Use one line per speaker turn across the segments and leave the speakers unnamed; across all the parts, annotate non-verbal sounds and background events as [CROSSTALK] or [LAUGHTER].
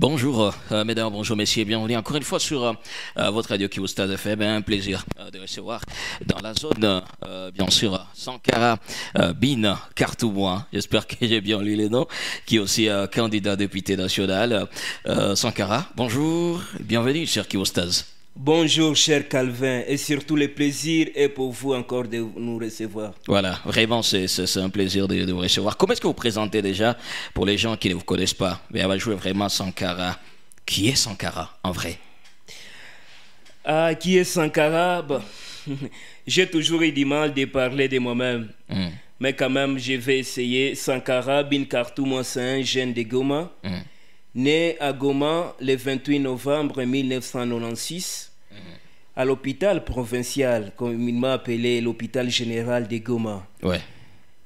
Bonjour, euh, mesdames, bonjour, messieurs, bienvenue encore une fois sur euh, euh, votre radio qui FM. Un plaisir de recevoir dans la zone, bien sûr, Sankara Bin Kartoumois. Hein. J'espère que j'ai bien lu les noms, qui est aussi candidat député national. Sankara, bonjour, bienvenue cher Kiwostaz.
Bonjour cher Calvin et surtout le plaisir est pour vous encore de nous recevoir.
Voilà, vraiment c'est un plaisir de, vous recevoir. Comment est-ce que vous présentez déjà pour les gens qui ne vous connaissent pas Mais on va jouer vraiment Sankara. Qui est Sankara en vrai
Ah, qui est Sankara [LAUGHS] J'ai toujours eu du mal de parler de moi-même. Hmm. Mais quand même, je vais essayer. Sankara Bin moi c'est un jeune de Goma. Hmm né à Goma le 28 novembre 1996 à l'hôpital provincial, communément appelé l'hôpital général de Goma. Ouais.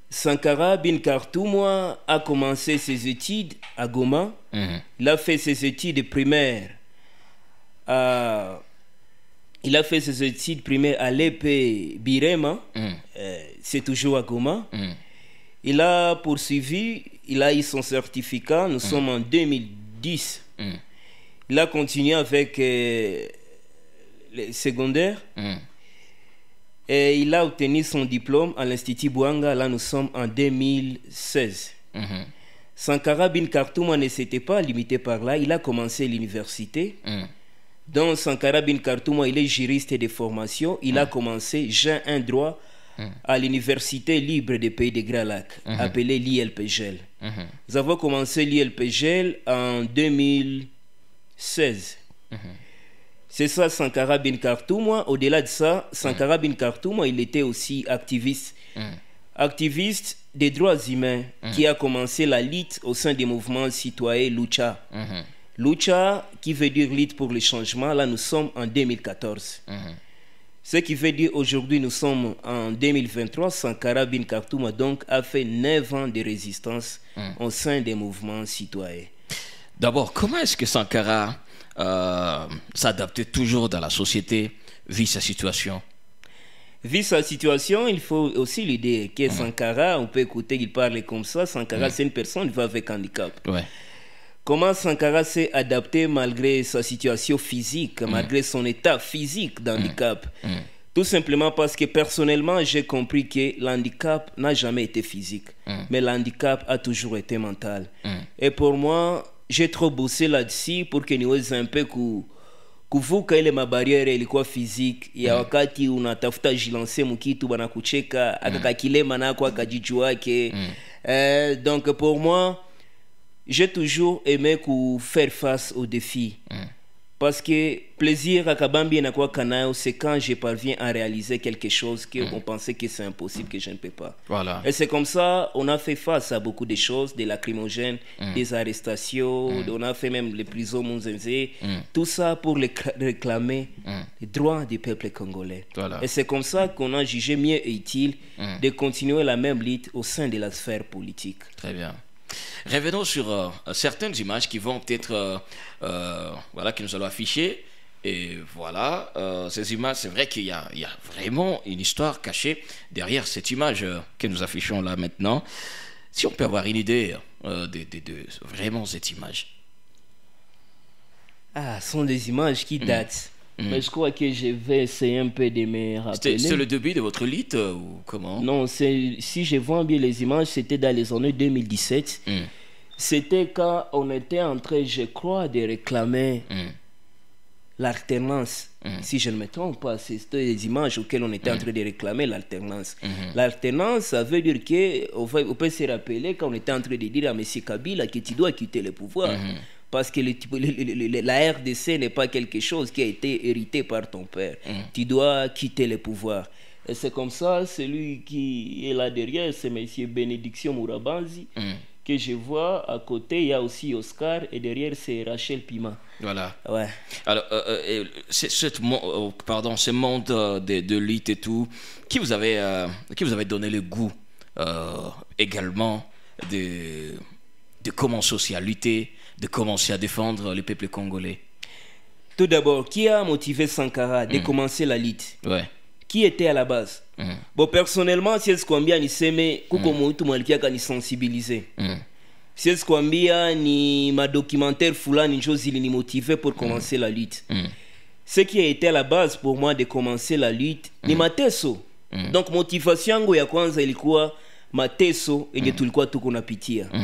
Sankara Bin a commencé ses études à Goma. Mhm. Il a fait ses études primaires à... Il a fait ses études primaires à l'EP Birema, mhm. euh, c'est toujours à Goma. Mhm. Il a poursuivi, il a eu son certificat, nous sommes en 2000, 10. Il mm. a continué avec euh, les secondaires. Mm. Et il a obtenu son diplôme à l'Institut Bouanga. Là, nous sommes en 2016. Mm-hmm. Sankara Bin Khartouma ne s'était pas limité par là. Il a commencé l'université. Mm. Dans Sankara Bin Khartouma, il est juriste de formation. Il a commencé, j'ai un droit Mhm. à l'Université libre des Pays de Gralac, mhm. appelée l'ILPGL. Mhm. Nous avons commencé l'ILPGL en 2016. C'est ça, Sankara Bin Au-delà de ça, Sankara Bin il était aussi activiste. Activiste des droits humains qui a commencé la lutte au sein des mouvements citoyens Lucha. Lucha, qui veut dire lutte pour le changement, là nous sommes en 2014. Ce qui veut dire aujourd'hui, nous sommes en 2023, Sankara Bin Khartoum donc, a fait 9 ans de résistance hmm. au sein des mouvements citoyens.
D'abord, comment est-ce que Sankara euh, s'adaptait toujours dans la société, vit sa situation
Vu sa situation, il faut aussi l'idée que hmm. Sankara, on peut écouter qu'il parle comme ça, Sankara hmm. c'est une personne qui va avec handicap. Ouais. Comment Sankara s'est adapté malgré sa situation physique, mm. malgré son état physique d'handicap mm. Mm. Tout simplement parce que personnellement, j'ai compris que l'handicap n'a jamais été physique, mais l'handicap a toujours été mental. Et pour moi, j'ai trop bossé là-dessus pour que nous un peu coup kuvuka ile ma barrière physique ya wakati unatafuta jilanse mukitu bana kucheka akakakilema nako akajijuake euh, donc pour moi j'ai toujours aimé faire face aux défis. Mm. Parce que plaisir à Kabambi et Kanao, c'est quand je parviens à réaliser quelque chose qu'on mm. on pensait que c'est impossible, que je ne peux pas. Voilà. Et c'est comme ça, on a fait face à beaucoup de choses, des lacrymogènes, mm. des arrestations, on a fait même les prisons Mounzenze, tout ça pour réclamer les droits du peuple congolais. Voilà. Et c'est comme ça qu'on a jugé mieux et utile de continuer la même lutte au sein de la sphère politique. Très bien.
Revenons sur euh, certaines images qui vont être euh, euh, voilà, que nous allons afficher. Et voilà, ces images, c'est vrai qu'il y, y, a vraiment une histoire cachée derrière cette image que nous affichons là maintenant. Si on peut avoir une idée de, vraiment cette image.
Ah, ce sont des images qui hmm. datent. Mm. Mais je crois que je vais essayer un peu de me rappeler. C'est le
début de votre lit euh, ou comment
Non, si je vois bien les images, c'était dans les années 2017. Mm. C'était quand on était en train, je crois, de réclamer mm. l'alternance. Si je ne me trompe pas, c'était les images auxquelles on était en train de réclamer l'alternance. Mm-hmm. L'alternance, ça veut dire qu'on on peut se rappeler quand on était en train de dire à M. Kabila que tu dois quitter le pouvoir. Mm-hmm. Parce que la RDC n'est pas quelque chose qui a été hérité par ton père. Mm. Tu dois quitter le pouvoir. Et c'est comme ça, celui qui est là derrière, c'est M. Bénédiction Mourabanzi, mm. que je vois. À côté, il y a aussi Oscar, et derrière, c'est Rachel Pima.
Voilà. Ouais. Alors, euh, euh, cette, euh, pardon, ce monde de, lutte et tout, qui vous avez, qui vous avait donné le goût également de, de commencer aussi à lutter de commencer à défendre le peuple congolais Tout d'abord,
qui a motivé Sankara de hmm.
commencer la lutte
Qui était à la base hmm. Bon, personnellement, je Kwambia ni c'est kuko qui malikiaka ni sensibiliser. Sies hmm. Kwambia ni ma documentaire chose il ni motivé pour commencer la lutte. Ce qui a été à la base pour moi de commencer la lutte ni mateso. Donc motivation yangu tout le quoi tout tout a pitié pitié.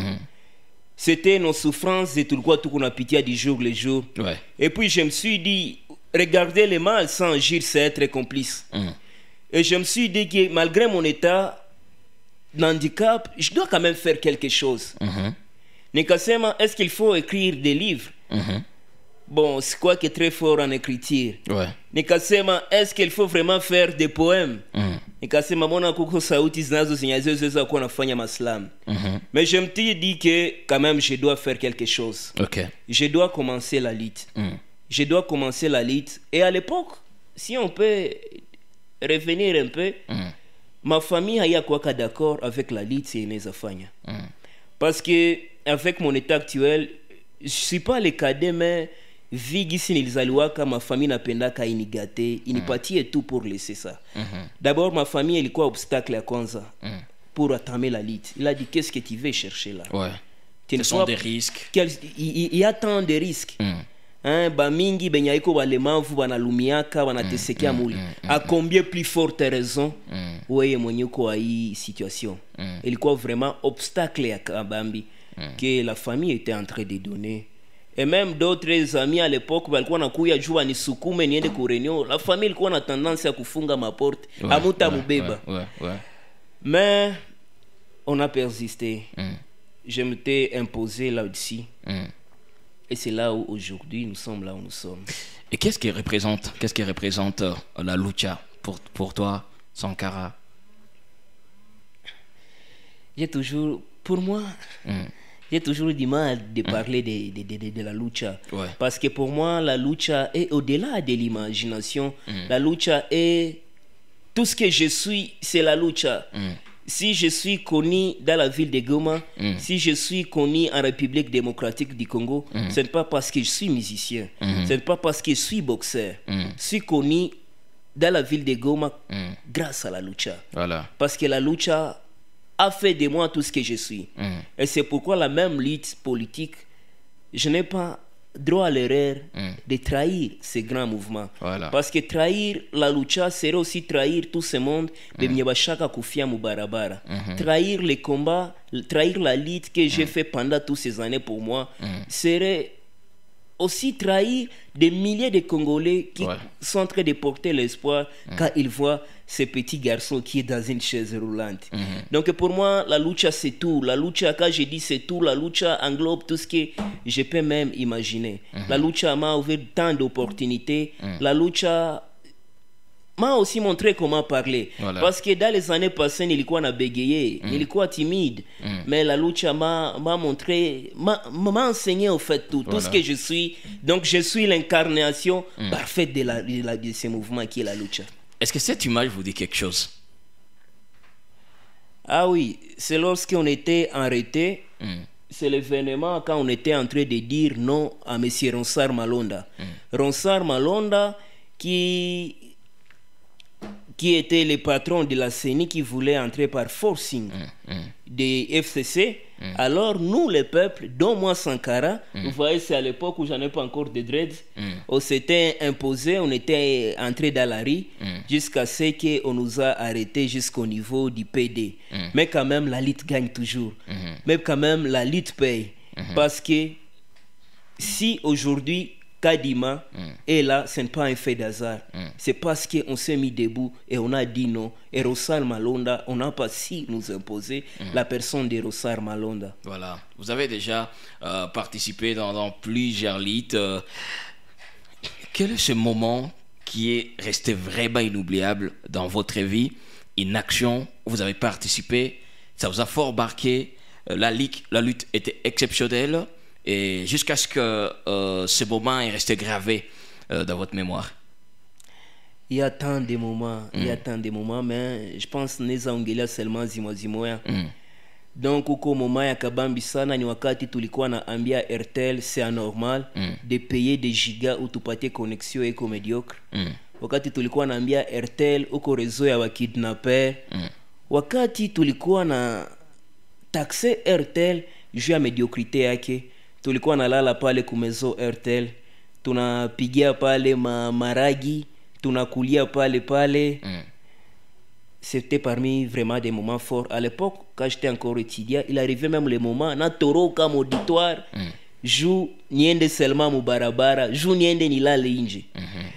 C'était nos souffrances et tout le quoi, tout qu'on a pitié du jour le jour. Et puis je me suis dit, regardez les mal sans agir, c'est être complice. Mm. Et je me suis dit que malgré mon état d'handicap, je dois quand même faire quelque chose. Mmh. Nikasema, est-ce qu'il faut écrire des livres mm-hmm bon, c'est quoi qui est très fort en écriture. Ouais. Nikasema, est-ce qu'il faut vraiment faire des poèmes? Mm. Nikasema, nafanya maslam. Mm-hmm. Mais je me suis dit que quand même je dois faire quelque chose. OK. Je dois commencer la lite mm. Je dois commencer la lit. Et à l'époque, si on peut revenir un peu, mm. ma famille quoi qu'à d'accord avec la lit et mes Mm. Parce que avec mon état actuel, je suis pas les cadets mais vigisi nilizaliwaka mafami napendaka inigate inipatie tu pour laisser ça mm -hmm. d'abord ma famille ilikuwa obstacle ya kwanza mm pour attamer la lutte il a dit qu'est-ce que tu veux chercher là ouais. ce sont des risques il y, a tant de risques mm -hmm. hein, bamingi benye aiko balemavu banalumiaka banatesekia mm, muli mm, mm, a combien plus forte raison mm. weye mwenye uko ahii situation mm. ilikuwa vraiment obstacle ya kabambi mm. que la famille était en train de donner et même d'autres amis à l'époque walikuwa nakuya ni niende ku la famille ilikuwa na tendance ya kufunga maporte ouais, amuta mubeba mais on a persisté mm. je je m'étais imposé là aussi mm. et c'est là où aujourd'hui nous sommes là où nous sommes
et qu'est-ce qui représente qu'est-ce qui représente euh, la lucha pour, pour toi Sankara
a toujours pour moi mm j'ai toujours du mal de mm. parler de, de, de, de la lucha. Parce que pour moi, la lucha est au-delà de l'imagination. Mm. La lucha est. Tout ce que je suis, c'est la lucha. Mm. Si je suis connu dans la ville de Goma, si je suis connu en République démocratique du Congo, ce n'est pas parce que je suis musicien, ce n'est pas parce que je suis boxeur. Je suis connu dans la ville de Goma grâce à la lucha. Voilà. Parce que la lucha a fait de moi tout ce que je suis. Mm. Et c'est pourquoi la même lutte politique, je n'ai pas droit à l'erreur mm. de trahir ce grand mouvement. Parce que trahir la lucha serait aussi trahir tout ce monde de mm. mmh. Kufia Trahir les combats, trahir la lutte que j'ai fait pendant toutes ces années pour moi serait aussi trahir des milliers de Congolais qui sont en train de porter l'espoir mm. quand ils voient ce petit garçon qui est dans une chaise roulante. Mm-hmm. Donc pour moi, la lucha, c'est tout. La lucha, quand je dis c'est tout, la lucha englobe tout ce que je peux même imaginer. Mm-hmm. La lucha m'a ouvert tant d'opportunités. Mm. La lucha m'a aussi montré comment parler parce que dans les années passées quoi na bégayé mm. quoi timide mm. mais la lucha m'a montré m'a enseigné en fait tout tout ce que je suis donc je suis l'incarnation mm. parfaite de, la, de, de ce mouvement qui est la lucha
est-ce que cette image vous dit quelque chose
ah oui c'est lorsqu'on était arrêté mm. c'est l'événement quand on était en train de dire non à M. Ronsard Malonda. Ronsard Malonda qui qui étaient les patrons de la CENI qui voulait entrer par forcing mm, mm. des FCC. Mm. Alors nous, les peuples, dont moi Sankara, vous voyez, c'est à l'époque où j'en ai pas encore de dreads, on s'était imposé, on était entré dans la rue jusqu'à ce qu'on nous a arrêté jusqu'au niveau du PD. Mais quand même, la lutte gagne toujours. Mm-hmm. Mais quand même, la lutte paye. Mm-hmm. Parce que si aujourd'hui Kadima mm. et là ce n'est pas un fait d'hasard mm. c'est parce qu'on s'est mis debout et on a dit non et Rosal Malonda on n'a pas si nous imposer mm. la personne de Rosal Malonda voilà vous avez déjà
euh, participé dans, plusieurs lites euh, quel est ce moment qui est resté vraiment inoubliable dans votre vie une action vous avez participé ça vous a fort marqué euh, la, la lutte était exceptionnelle et jusqu'à ce que euh, ce moment est resté gravé euh, dans votre mémoire
il y a tant de moments, il y a mm. tant de moments, mais je pense nezongela seulement zimwa zimwa mm. donc uko moment où il sana ni wakati tulikuwa na ambia Airtel c'est anormal mm. de payer des gigas ou tupatie connexion eko mediocre mm. wakati tulikuwa na ambia Airtel uko réseau ya wakidnapper mm. wakati tulikuwa na taxe Airtel juu ya mediocrité yake tulikuwa nalala pale kumezo Airtel, tunapigia pale ma maragi tunakulia pale pale mm. c'était parmi vraiment des moments forts à l'époque quand j'étais encore étudiant il arrivait même le moment natoroka je mm. ju niende seulement mubarabara ju niende nilale nje mm-hmm.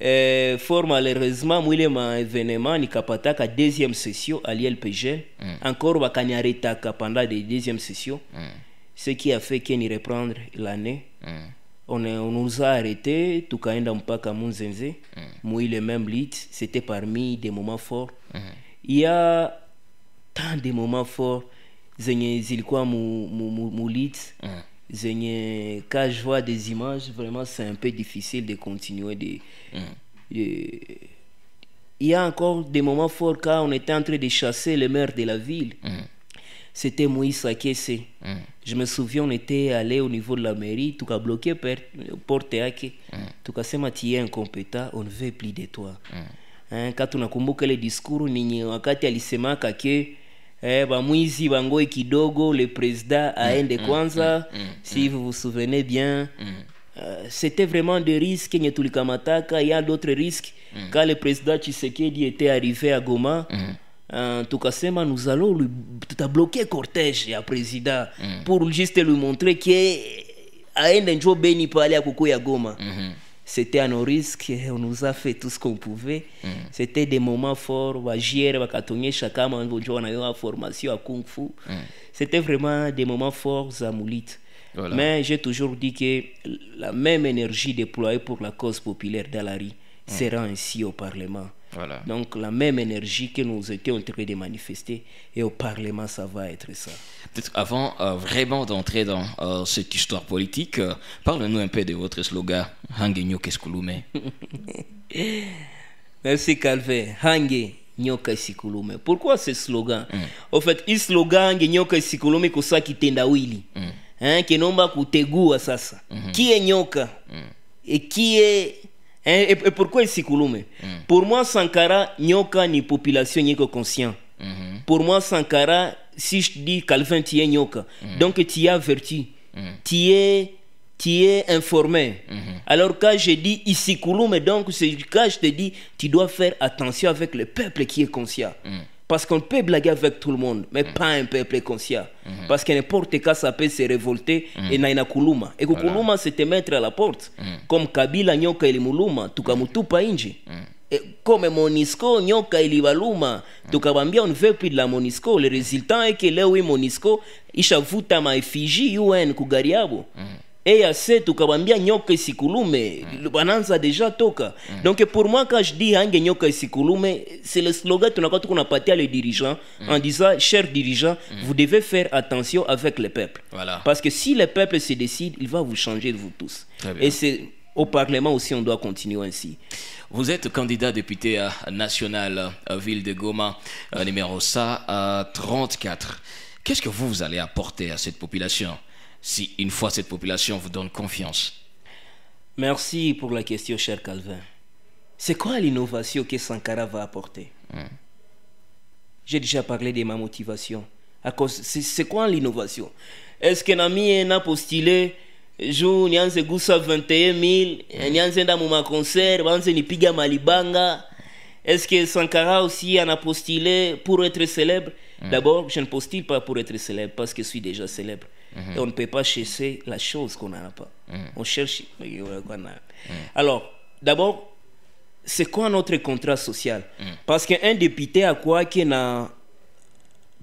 Eh, fort malheureusement mwile événement nikapataka deuxième session à mm. encore bakaniaretaka pendant la deuxième session mm ce qui a fait y reprendre l'année mm. on, on, nous a arrêtés tukaenda mpaka Munzenze mm. Mouille même lit c'était parmi des moments forts mm. il y a tant de moments forts zenye ils quoi quand je vois des images vraiment c'est un peu difficile de continuer mm. de, il y a encore des moments forts quand on était en train de chasser le maire de la ville c'était Moïse Akese. Mm. Je me souviens, on était allé au niveau de la mairie, tout cas bloqué porte tout cas c'est tu es incompétent, on ne veut plus de toi. Mm. Hein, quand on a commencé le discours quand a dit ke eh, et bangoe kidogo le président aende mm, kwanza si vous vous souvenez bien euh, c'était vraiment des risques il y a d'autres risques quand le président Tshisekedi était arrivé à Goma euh, tout cas, nous allons lui, le cortège et Président mm. pour juste lui montrer que aende njo beni pale akuku ya goma mm-hmm. c'était à nos risques on nous a fait tout ce qu'on pouvait mm. c'était des moments forts j'ai eu kama eu la formation à kung fu mm. c'était vraiment des moments forts à Moulit. mais j'ai toujours dit que la même énergie déployée pour la cause populaire d'alari Mm. sera ainsi au Parlement. Voilà. Donc la même énergie que nous étions en train de manifester et au Parlement, ça va être ça.
Peut-être avant euh, vraiment d'entrer dans euh, cette histoire politique, euh, parle-nous un peu de votre slogan Hange Nyoke Sikulume.
Merci Calvé. Hange Nyoka Sikulume. [LAUGHS] Pourquoi ce slogan mm. Au fait, il slogan Hange c'est Sikulume qui tenda wili. Mm. Hein, kinomba kutegua ça. Mm -hmm. Qui est nyoka mm. et qui est et, pourquoi ici mm. Pour moi, Sankara, nyoka ni population que conscient. Mm-hmm. Pour moi, Sankara, si je dis Calvin, tu es nyoka. Mm. Donc, tu as averti. Mm. Tu es tu es informé. Mm-hmm. Alors quand je dis ici mais donc c'est quand je te dis, tu dois faire attention avec le peuple qui est conscient. Mm. Parce qu'on peut blaguer avec tout le monde, mais mm. pas un peuple conscient. Mm-hmm. Parce que n'importe quoi, ça peut se révolter mm. et et naina kuluma. Et voilà. kuluma, c'est te mettre à la porte. Mm. Comme Kabila nyoka ilimuluma, tukamutupa inji. Et comme Monisco, Nyoka et Libaluma, tukabambia on ne veut plus de la Monisco. Le résultat est que là il Monisco, ma effigie. UN kugariabo. EAC tukamwambia nyoka isikulume mm. deja toka mm. donc pour moi quand je dis hange nyoka c'est le slogan avons apporté à les dirigeants mm. en disant chers dirigeants mm. vous devez faire attention avec le peuple parce que si le peuple se décide il va vous changer vous tous et c'est au Parlement aussi, on doit
continuer ainsi. Vous êtes candidat député national ville de Goma, euh, numéro ça 34. Qu'est-ce que vous allez apporter à cette population si une fois cette population vous donne confiance
Merci pour la question, cher Calvin. C'est quoi l'innovation que Sankara va apporter hmm. J'ai déjà parlé de ma motivation. À cause, c'est quoi l'innovation Est-ce que Nami n'a postulé jour nianze 21000 nianze dans mon concert malibanga est-ce que Sankara aussi en a postulé pour être célèbre hmm. D'abord, je ne postule pas pour être célèbre parce que je suis déjà célèbre. Mhm. Et on ne peut pas chasser la chose qu'on n'a pas. Mhm. On cherche mhm. Alors, d'abord, c'est quoi notre contrat social Parce qu'un député a quoi qui un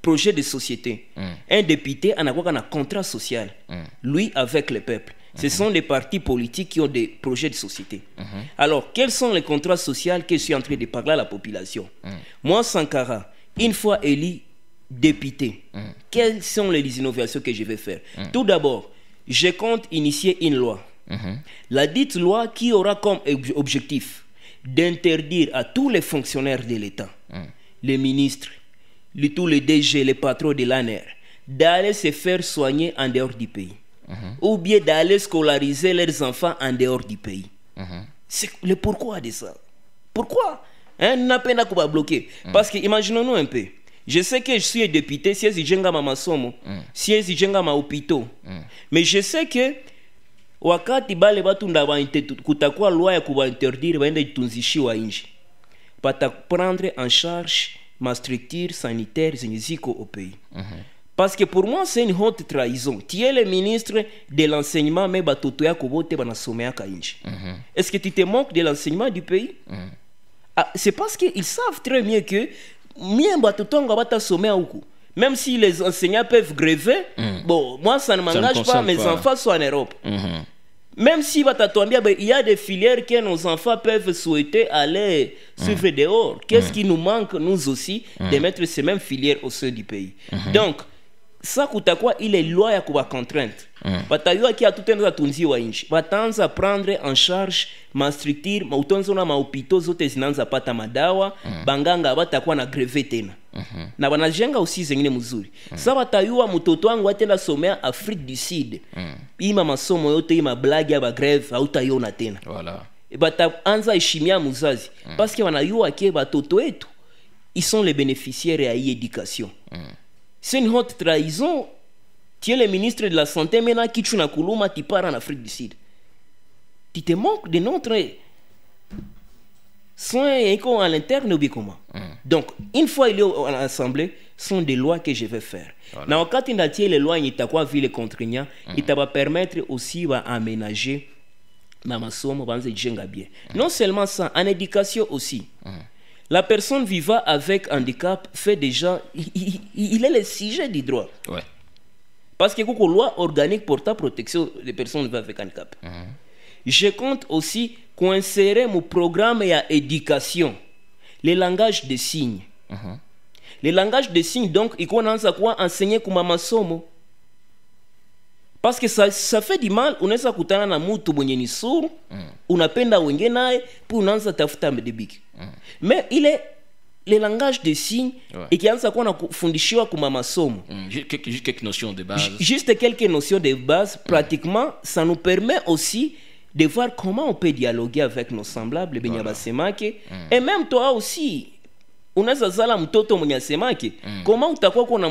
projet de société. Un député a quoi un contrat social, lui avec le peuple. Ce sont les partis politiques qui ont des projets de société. Alors, quels sont les contrats sociaux que je suis en train de parler à la population Moi, Sankara, une fois élu, député, mm. quelles sont les innovations que je vais faire mm. Tout d'abord, je compte initier une loi. Mm-hmm. La dite loi qui aura comme objectif d'interdire à tous les fonctionnaires de l'État, mm. les ministres, les, tous les DG, les patrons de l'ANR, d'aller se faire soigner en dehors du pays. Mm-hmm. Ou bien d'aller scolariser leurs enfants en dehors du pays. Mm-hmm. C'est le pourquoi de ça. Pourquoi hein, n'a pas Parce que imaginons-nous un peu. Je sais que je suis député, siezi ma masomo, mm. si siezi jengama ma hôpital, mm. Mais je sais que wakati bale batunda ba kutakuwa loi ya kubainterdire baende itunzishiwa nje. prendre en charge ma structure sanitaire zenye au pays. Mhm. Parce que pour moi c'est une haute trahison. Tu es le ministre de l'enseignement mais batoto yako bote banasomeaka nje. Mm -hmm. Est-ce que tu te moques de l'enseignement du pays? Mm -hmm. Ah, c'est parce qu'ils savent très bien que même si les enseignants peuvent gréver mm. bon moi ça ne m'engage pas mes enfants sont en europe mm-hmm. même si ben, il y a des filières que nos enfants peuvent souhaiter aller suivre mm. dehors qu'est-ce mm. qui nous manque nous aussi de mettre ces mêmes filières au sein du pays mm-hmm. donc sa kutakuwa ile loi ya kuwa constraint mm. batayua kia tutenda tunzi wa nchi batanza prendre en charge mastructure mautonzona maupito zote zinanza pata madawa mm. banganga batakuwa na greve tena Mm-hmm. na banajenga usi zengine mzuri mm-hmm. sa batayua mtoto wangu atenda somea afrique du sud mm-hmm. ima masomo yote ima blagi ya bagreve autaiona tena voilà. E heshimia muzazi mm-hmm. paske wanayua ke batoto etu ils sont les bénéficiaires ya hii éducation mm-hmm C'est une haute trahison. Tu es le ministre de la Santé maintenant, là, Kuluma, tu pars en Afrique du Sud. Tu te manques de notre soin et à l'interne ou bien hmm. Donc, une fois il est à l'Assemblée, sont des lois que je vais faire. Voilà. Dans quand tu as les lois, hmm. il t'a quoi vu les contraignants, il t'a va permettre aussi va aménager ma maçon, Jenga bien. Hmm. Non seulement ça, en éducation aussi. La personne vivant avec handicap fait déjà. Il, est le sujet du droit. Ouais. Parce que la loi organique pour ta protection des personnes vivant avec handicap. Mhm. Je compte aussi qu'insérer mon programme et à éducation. Le langage des signes. Mhm. Le langage des signes, donc, il faut à quoi enseigner comme masomo. Parce que ça, ça fait du mal, on est à na mutu mwenye est sourd, mhm. on peine à naye, puis on tafuta Mm. mais il est le langage des signes et qui ouais. ikianza kuwa nakufundishiwa kuma masomo mm, juste quelques notions de base juste quelques notions de base mm. pratiquement ça nous permet aussi de voir comment on peut dialoguer avec nos semblables voilà. et même toi aussi ça là mtoto mwenye asemake mm. comment utakuwa kuwa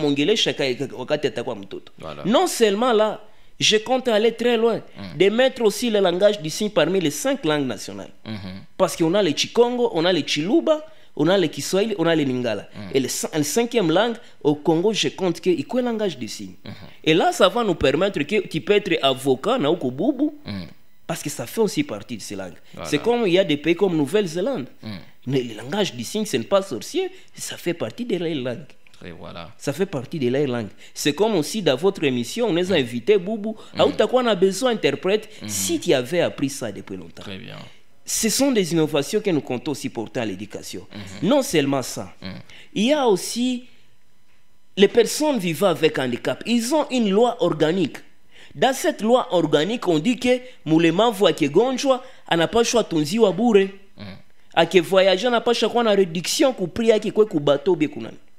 tu as quoi mtoto non seulement là je compte aller très loin, mm. de mettre aussi le langage du signe parmi les cinq langues nationales. Mm-hmm. Parce qu'on a les Chikongo, on a les Chiluba, on a les Kiswahili, on a les Lingala. Mm. Et la cinquième langue, au Congo, je compte que y a un langage du signe. Mm-hmm. Et là, ça va nous permettre que tu peux être avocat, na mm. parce que ça fait aussi partie de ces langues. C'est comme il y a des pays comme Nouvelle-Zélande. Le langage du signe, ce n'est pas sorcier, ça fait partie de la langues. Ça fait partie de leur langue. C'est comme aussi dans votre émission, on les a mm. invités, Boubou. à mm. on a besoin d'interprètes mm. si tu avais appris ça depuis longtemps. Très bien. Ce sont des innovations que nous comptons aussi porter à l'éducation. Mm-hmm. Non seulement ça, il y a aussi les personnes vivant avec handicap. Ils ont une loi organique. Dans cette loi organique, on dit que mulemavu akigonjwa anapashwa tunziwa bure. A que na réduction bateau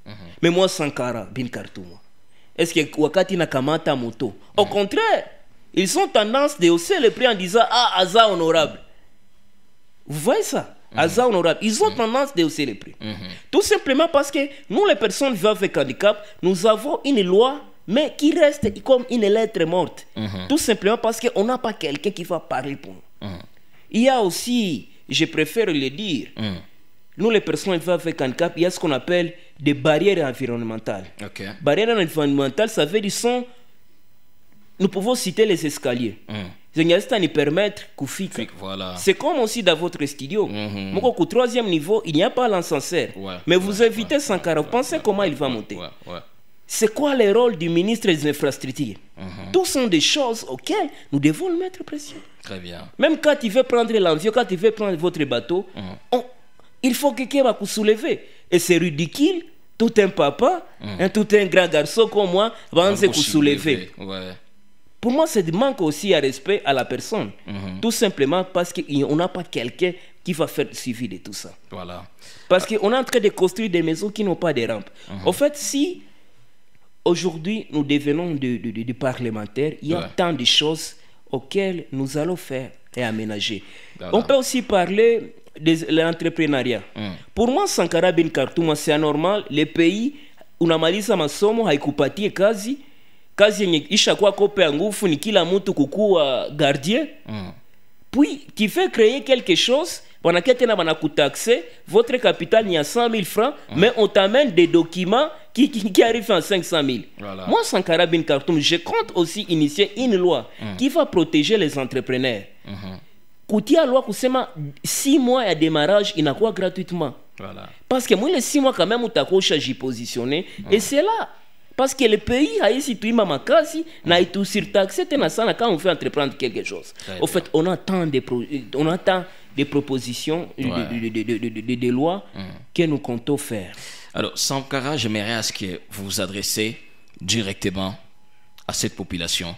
Mhm. mais moi Sankara bin Kartouma, est-ce que wakati nakamata moto au mhm. contraire ils ont tendance de hausser le prix en disant ah hasard honorable vous voyez ça hasard mhm. honorable ils ont tendance de hausser le prix tout simplement parce que nous les personnes vivant avec handicap nous avons une loi mais qui reste comme une lettre morte tout simplement parce qu'on n'a pas quelqu'un qui va parler pour nous il y a aussi je préfère le dire nous, les personnes vivent avec handicap, il y a ce qu'on appelle des barrières environnementales. Barrières environnementales, ça veut dire sont. Nous pouvons citer les escaliers. Mm. permettent permettre qu'au Voilà. C'est comme aussi dans votre studio. Mm-hmm. Au troisième niveau, il n'y a pas l'ascenseur. mais vous invitez ouais, Sankara, pensez comment il va monter. C'est quoi le rôle du ministre des Infrastructures mm Tout sont des choses auxquelles nous devons le mettre pression. Très bien. Même quand il veut prendre l'avion, quand il veut prendre votre bateau, mm-hmm. on, il faut que quelqu'un va vous soulever. Et c'est ridicule. Tout un papa, mm. un tout un grand garçon comme moi, va se soulever. Pour moi, c'est manque aussi à respect à la personne. Mm-hmm. Tout simplement parce qu'on n'a pas quelqu'un qui va faire le suivi de tout ça. Voilà. Parce qu'on est en train de construire des maisons qui n'ont pas de rampes. En mm-hmm. fait, si aujourd'hui nous devenons des de, parlementaires, il y a tant de choses auxquelles nous allons faire et aménager. On peut aussi parler l'entrepreneuriat. Hmm. Pour moi Sankara bin Khartoum, c'est anormal, Les pays unamaliza masomo haikupatie kazi, kazi yenye kwa kope ya ni kila mtu kukuwa euh, gardien hmm. puis qui fait créer quelque chose wanakia tena banakutaxe votre capital ni a 100 000 francs hmm. mais on t'amène des documents qui, qui, arrivent en 500 000 moi Sankara bin Khartoum je compte aussi initier une loi qui va protéger les entrepreneurs kutia loi six mois à démarrage il inakuwa gratuitement voilà. parce que moi, les six mois quand même utakuwa ushajipositionne positionné et c'est là parce que le pays a tout tuima makasi na itu surtaxé tena sana quand on fait entreprendre quelque chose au fait on attend des pro euh, on attend des propositions euh, ouais. de, de, de, de, lois mm. que nous
comptons faire alors Sankara j'aimerais ce que vous vous adressez directement à cette population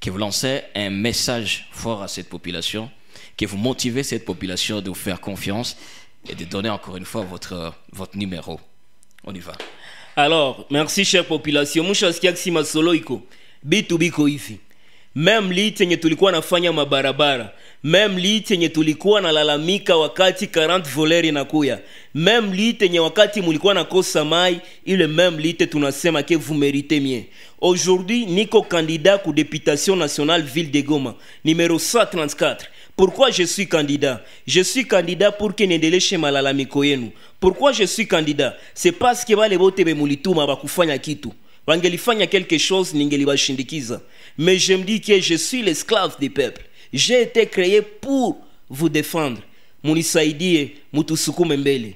que vous lancez un message fort à cette population que vous motivez cette population de vous faire confiance et de donner encore une fois votre, votre numéro. On y va.
Alors, merci chère population. Mshasikiaksima soloiko. Bitu biko hivi. Mem yenye tulikuwa nafanya mabarabara, Même lit yenye tulikuwa nalalamika wakati 40 voleri inakuya, mem liti yenye wakati mulikuwa nakosa mai, ile même lit tunasema ke vous méritez mieux. Aujourd'hui, niko candidat ku députation nationale ville de Goma, numéro 134. Pourquoi je suis candidat Je suis candidat pour que nendele shema la yenu. Pourquoi je suis candidat C'est parce que wale bote bemulituma bakufanya kitu. Wangelifanya quelque chose bashindikiza. Mais je me dis que je suis l'esclave des peuples. J'ai été créé pour vous défendre. Munisaidie mutusuku mbele.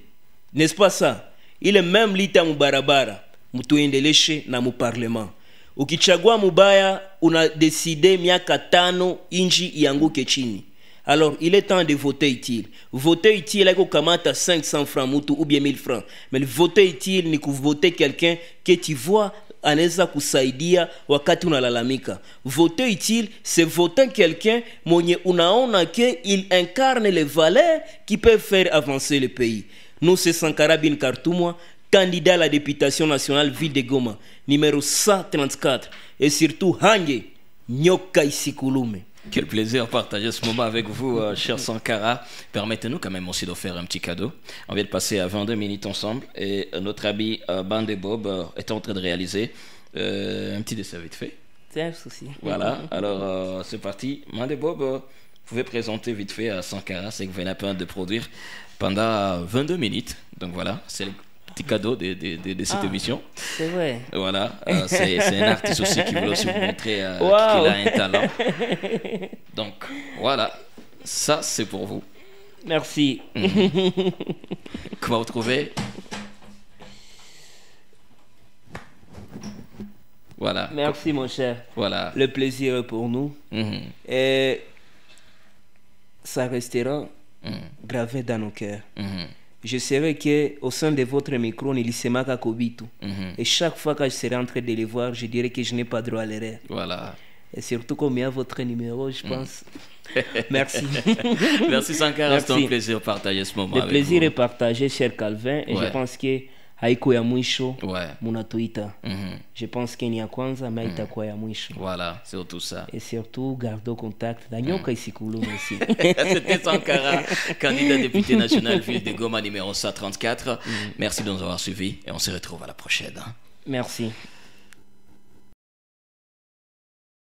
N'est-ce pas ça est même lita Mutu mon na parlement. Ukichagua mubaya unadeside miaka tano inji ianguke chini. Alors, il est temps de voter utile. Voter utile tu à 500 francs ou bien 1000 francs. Mais voter utile, c'est voter quelqu'un que tu vois anaweza kusaidia wakati unalalamika. Voter utile, c'est voter quelqu'un qui, unaona que il incarne les valeurs qui peuvent faire avancer le pays. Nous, c'est Sankara Bin candidat à la députation nationale ville de Goma, numéro 134, et surtout Hange
Nyoka Isikulume. Quel plaisir de partager ce moment avec vous, euh, cher Sankara. Permettez-nous quand même aussi de faire un petit cadeau. On vient de passer à 22 minutes ensemble et notre ami Bandebob euh, Bande Bob euh, est en train de réaliser un petit dessin vite fait.
C'est un souci. Voilà, [LAUGHS]
alors c'est parti. Bande Bob, vous pouvez présenter vite fait à Sankara ce que vous venez à peine de produire pendant 22 minutes. Donc voilà, c'est le petit cadeau de, de, de, cette ah, émission. C'est vrai. Voilà, euh, c'est un artiste aussi qui voulait aussi vous montrer euh, qu'il a un talent. [LAUGHS] Donc voilà, ça c'est pour vous. Merci. Qu'on hmm. va retrouver. Voilà.
Merci mon cher. Voilà. Le plaisir est pour nous. Hmm. Et ça restera hmm. gravé dans nos cœurs je serai que au sein de votre micro nilisemaka kobitu mm -hmm. et chaque fois que je serai en train de les voir je dirais que je n'ai pas droit à l'erreur voilà et surtout combien votre numéro je mhm. pense [LAUGHS] merci merci Sankara c'est un plaisir de partager ce moment le plaisir est partagé cher Calvin et je pense que haiko ya mwisho ouais. Mhm. je pense ke ni a kwanza ma mhm. itakuwa ya mwisho voilà, surtout ça. et surtout gardo contact nyoka mm. isikuluma c'était Sankara candidat député national ville de
Goma numéro 134 mhm. merci de nous avoir suivis et on se retrouve à la prochaine
merci